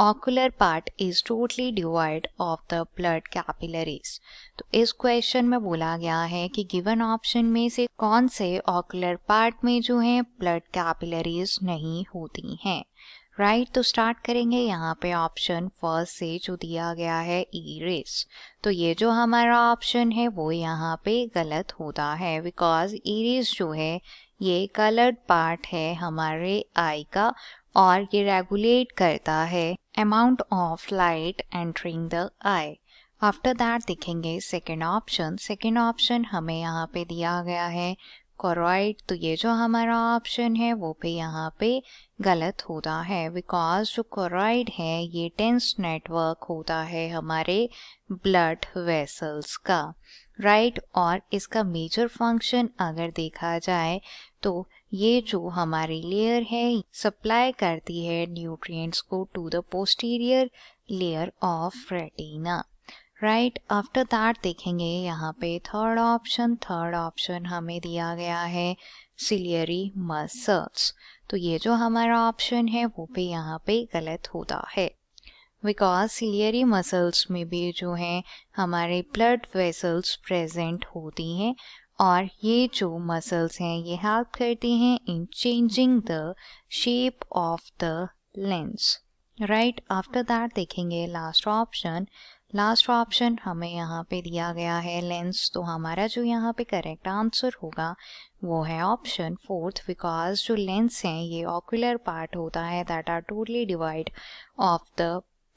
Ocular part is totally devoid of the blood capillaries तो इस question में बोला गया है कि गिवन ऑप्शन में से कौन से ऑकुलर पार्ट में जो है ब्लड कैपिलरीज नहीं होती हैं राइट right, तो स्टार्ट करेंगे यहाँ पे ऑप्शन फर्स्ट से जो दिया गया है ई रेस तो ये जो हमारा ऑप्शन है वो यहाँ पे गलत होता है बिकॉज ई रेस जो है ये कलर्ड पार्ट है हमारे आई का और ये रेगुलेट करता है amount of light entering the eye after that देखेंगे सेकेंड ऑप्शन सेकेंड ऑप्शन हमें यहाँ पे दिया गया है कॉरॉइड तो ये जो हमारा ऑप्शन है वो भी यहाँ पे गलत होता है बिकॉज जो कॉरॉइड है ये टेंस नेटवर्क होता है हमारे ब्लड वेसल्स का राइट right? और इसका मेजर फंक्शन अगर देखा जाए तो ये जो हमारी लेयर है सप्लाई करती है न्यूट्रिएंट्स को to the posterior layer of retina right after that देखेंगे यहाँ पे थर्ड ऑप्शन थर्ड ऑप्शन हमें दिया गया है सिलियरी मसल्स तो ये जो हमारा ऑप्शन है वो भी यहाँ पे गलत होता है बिकॉज हिलियरी मसल्स में भी जो है हमारे ब्लड वेसल्स प्रेजेंट होती हैं और ये जो मसल्स हैं ये हेल्प करती हैं in changing the shape of the lens right after that देखेंगे लास्ट ऑप्शन लास्ट ऑप्शन हमें यहाँ पे दिया गया है लेंस तो हमारा जो यहाँ पे करेक्ट आंसर होगा वो है ऑप्शन फोर्थ बिकॉज जो लेंस हैं ये ऑक्यूलर पार्ट होता है that are totally devoid of the